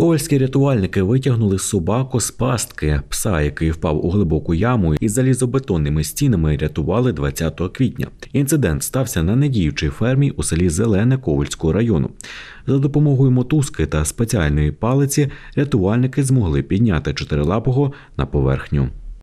Ковальські рятувальники витягнули собаку з пастки, пса, який впав у глибоку яму, із залізобетонними стінами рятували 20 квітня. Інцидент стався на недіючій фермі у селі Зелене Ковальського району. За допомогою мотузки та спеціальної палиці рятувальники змогли підняти чотирилапого на поверхню.